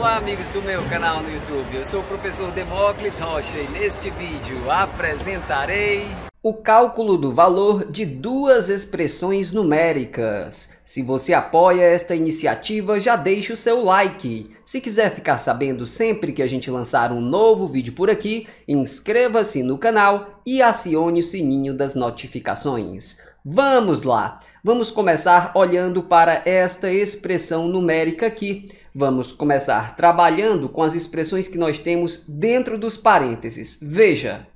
Olá amigos do meu canal no YouTube, eu sou o professor Demócles Rocha e neste vídeo apresentarei o cálculo do valor de duas expressões numéricas. Se você apoia esta iniciativa, já deixe o seu like. Se quiser ficar sabendo sempre que a gente lançar um novo vídeo por aqui, inscreva-se no canal e acione o sininho das notificações. Vamos lá! Vamos começar olhando para esta expressão numérica aqui Vamos começar trabalhando com as expressões que nós temos dentro dos parênteses. Veja,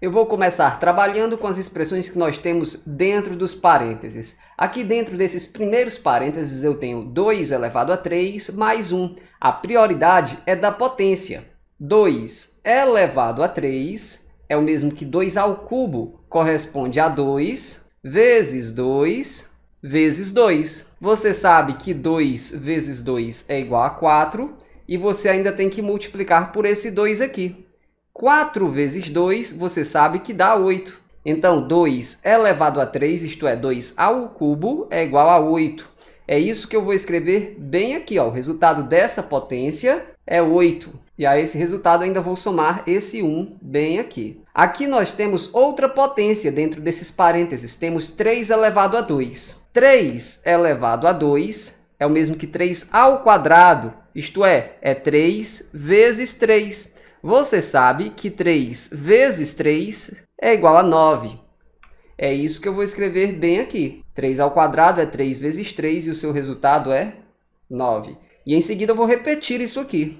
eu vou começar trabalhando com as expressões que nós temos dentro dos parênteses. Aqui dentro desses primeiros parênteses eu tenho 2 elevado a 3 mais 1. A prioridade é da potência. 2 elevado a 3 é o mesmo que 2 ao cubo, corresponde a 2 vezes 2 vezes 2. Você sabe que 2 vezes 2 é igual a 4 e você ainda tem que multiplicar por esse 2 aqui. 4 vezes 2, você sabe que dá 8. Então, 2 é elevado a 3, isto é, 2 ao cubo, é igual a 8. É isso que eu vou escrever bem aqui. Ó. O resultado dessa potência é 8. E a esse resultado ainda vou somar esse 1 bem aqui. Aqui nós temos outra potência dentro desses parênteses. Temos 3 elevado a 2. 3 elevado a 2 é o mesmo que 3 ao quadrado, isto é, é 3 vezes 3. Você sabe que 3 vezes 3 é igual a 9. É isso que eu vou escrever bem aqui. 3 ao quadrado é 3 vezes 3 e o seu resultado é 9. E em seguida eu vou repetir isso aqui.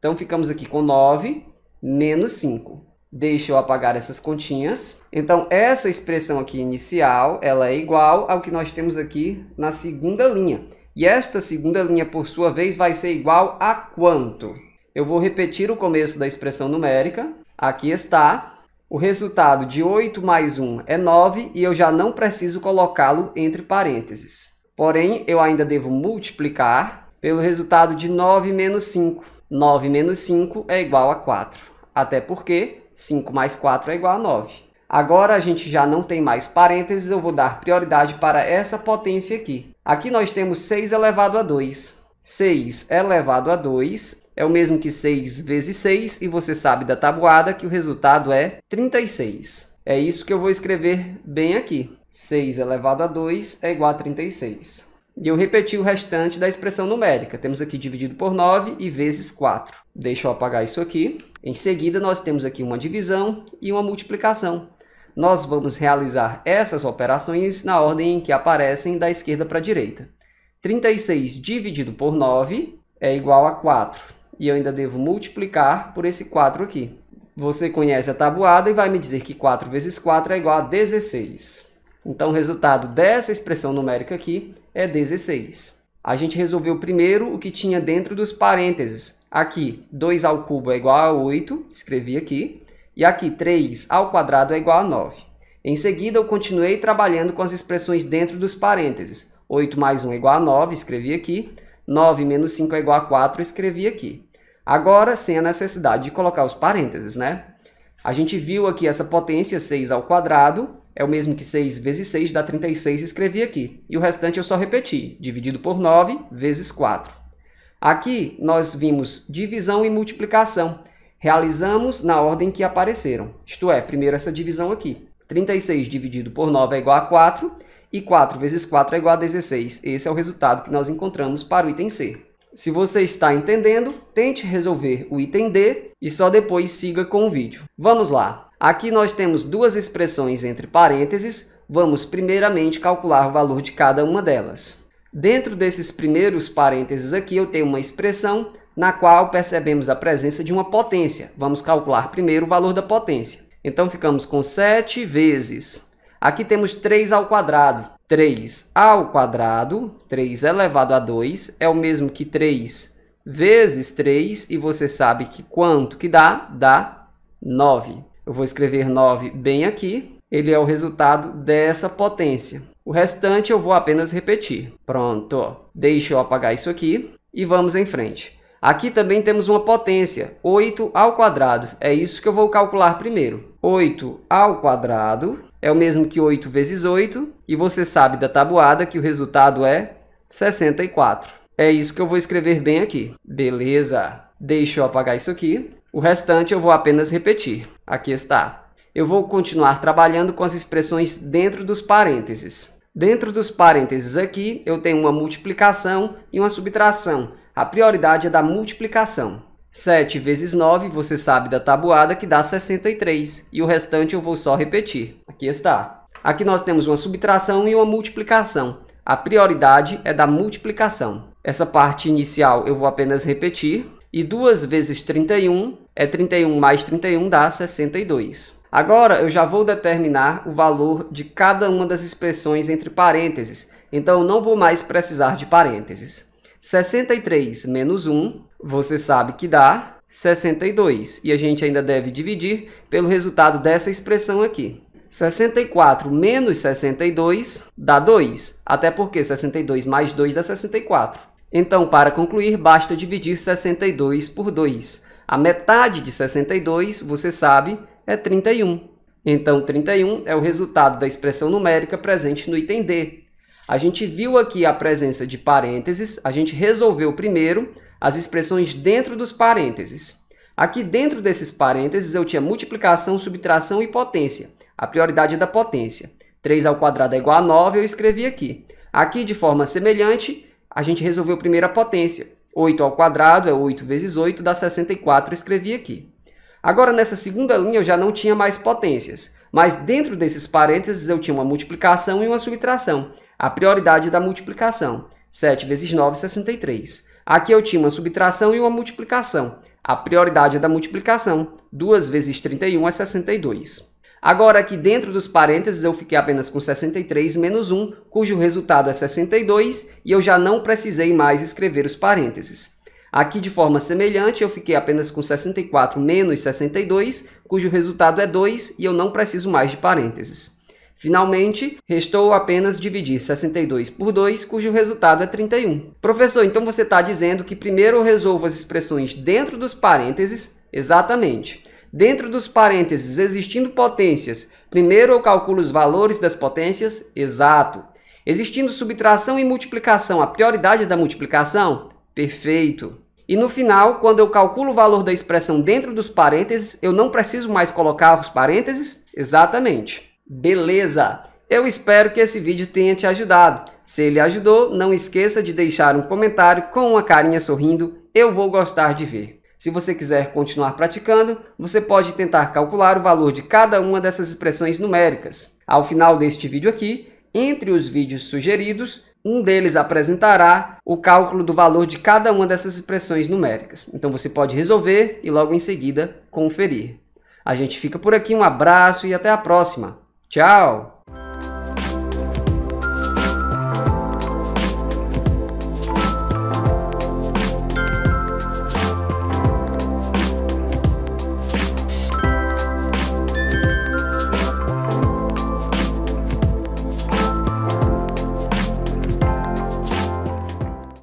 Então ficamos aqui com 9 menos 5. Deixa eu apagar essas continhas. Então essa expressão aqui inicial, ela é igual ao que nós temos aqui na segunda linha. E esta segunda linha, por sua vez, vai ser igual a quanto? Eu vou repetir o começo da expressão numérica. Aqui está. O resultado de 8 mais 1 é 9 e eu já não preciso colocá-lo entre parênteses. Porém, eu ainda devo multiplicar pelo resultado de 9 menos 5. 9 menos 5 é igual a 4, até porque 5 mais 4 é igual a 9. Agora a gente já não tem mais parênteses, eu vou dar prioridade para essa potência aqui. Aqui nós temos 6 elevado a 2. 6 elevado a 2 é o mesmo que 6 vezes 6, e você sabe da tabuada que o resultado é 36. É isso que eu vou escrever bem aqui. 6 elevado a 2 é igual a 36. E eu repeti o restante da expressão numérica. Temos aqui dividido por 9 e vezes 4. Deixa eu apagar isso aqui. Em seguida, nós temos aqui uma divisão e uma multiplicação. Nós vamos realizar essas operações na ordem em que aparecem da esquerda para a direita. 36 dividido por 9 é igual a 4. E eu ainda devo multiplicar por esse 4 aqui. Você conhece a tabuada e vai me dizer que 4 vezes 4 é igual a 16. Então, o resultado dessa expressão numérica aqui é 16. A gente resolveu primeiro o que tinha dentro dos parênteses. Aqui, 2 ao cubo é igual a 8, escrevi aqui. E aqui, 3 ao quadrado é igual a 9. Em seguida, eu continuei trabalhando com as expressões dentro dos parênteses. 8 mais 1 é igual a 9, escrevi aqui. 9 menos 5 é igual a 4, escrevi aqui. Agora, sem a necessidade de colocar os parênteses, né? A gente viu aqui essa potência 6 ao quadrado, é o mesmo que 6 vezes 6 dá 36, escrevi aqui. E o restante eu só repeti, dividido por 9 vezes 4. Aqui nós vimos divisão e multiplicação. Realizamos na ordem que apareceram, isto é, primeiro essa divisão aqui. 36 dividido por 9 é igual a 4, e 4 vezes 4 é igual a 16. Esse é o resultado que nós encontramos para o item C. Se você está entendendo, tente resolver o item D e só depois siga com o vídeo. Vamos lá! Aqui nós temos duas expressões entre parênteses, vamos primeiramente calcular o valor de cada uma delas. Dentro desses primeiros parênteses aqui eu tenho uma expressão na qual percebemos a presença de uma potência. Vamos calcular primeiro o valor da potência. Então ficamos com 7 vezes Aqui temos 3 ao quadrado. 3 ao quadrado, 3 elevado a 2, é o mesmo que 3 vezes 3, e você sabe que quanto que dá? Dá 9. Eu vou escrever 9 bem aqui, ele é o resultado dessa potência. O restante eu vou apenas repetir. Pronto. Deixa eu apagar isso aqui e vamos em frente. Aqui também temos uma potência, 8 ao quadrado. É isso que eu vou calcular primeiro. 8 ao quadrado é o mesmo que 8 vezes 8, e você sabe da tabuada que o resultado é 64. É isso que eu vou escrever bem aqui. Beleza. Deixa eu apagar isso aqui. O restante eu vou apenas repetir. Aqui está. Eu vou continuar trabalhando com as expressões dentro dos parênteses. Dentro dos parênteses aqui, eu tenho uma multiplicação e uma subtração. A prioridade é da multiplicação. 7 vezes 9, você sabe da tabuada que dá 63, e o restante eu vou só repetir. Aqui está. Aqui nós temos uma subtração e uma multiplicação. A prioridade é da multiplicação. Essa parte inicial eu vou apenas repetir. E 2 vezes 31 é 31 mais 31 dá 62. Agora eu já vou determinar o valor de cada uma das expressões entre parênteses. Então não vou mais precisar de parênteses. 63 menos 1, você sabe que dá 62. E a gente ainda deve dividir pelo resultado dessa expressão aqui. 64 menos 62 dá 2, até porque 62 mais 2 dá 64. Então, para concluir, basta dividir 62 por 2. A metade de 62, você sabe, é 31. Então, 31 é o resultado da expressão numérica presente no item D. A gente viu aqui a presença de parênteses, a gente resolveu primeiro as expressões dentro dos parênteses. Aqui dentro desses parênteses eu tinha multiplicação, subtração e potência. A prioridade é da potência. 3 ao quadrado é igual a 9, eu escrevi aqui. Aqui, de forma semelhante, a gente resolveu primeiro a potência. 8 ao quadrado é 8 vezes 8, dá 64, eu escrevi aqui. Agora, nessa segunda linha, eu já não tinha mais potências, mas dentro desses parênteses eu tinha uma multiplicação e uma subtração. A prioridade da multiplicação. 7 vezes 9, 63. Aqui eu tinha uma subtração e uma multiplicação. A prioridade é da multiplicação. 2 vezes 31 é 62. Agora, aqui dentro dos parênteses, eu fiquei apenas com 63 menos 1, cujo resultado é 62, e eu já não precisei mais escrever os parênteses. Aqui, de forma semelhante, eu fiquei apenas com 64 menos 62, cujo resultado é 2, e eu não preciso mais de parênteses. Finalmente, restou apenas dividir 62 por 2, cujo resultado é 31. Professor, então você está dizendo que primeiro eu resolvo as expressões dentro dos parênteses? Exatamente. Dentro dos parênteses, existindo potências, primeiro eu calculo os valores das potências, exato. Existindo subtração e multiplicação, a prioridade da multiplicação, perfeito. E no final, quando eu calculo o valor da expressão dentro dos parênteses, eu não preciso mais colocar os parênteses? Exatamente. Beleza! Eu espero que esse vídeo tenha te ajudado. Se ele ajudou, não esqueça de deixar um comentário com uma carinha sorrindo. Eu vou gostar de ver. Se você quiser continuar praticando, você pode tentar calcular o valor de cada uma dessas expressões numéricas. Ao final deste vídeo aqui, entre os vídeos sugeridos, um deles apresentará o cálculo do valor de cada uma dessas expressões numéricas. Então você pode resolver e logo em seguida conferir. A gente fica por aqui, um abraço e até a próxima. Tchau!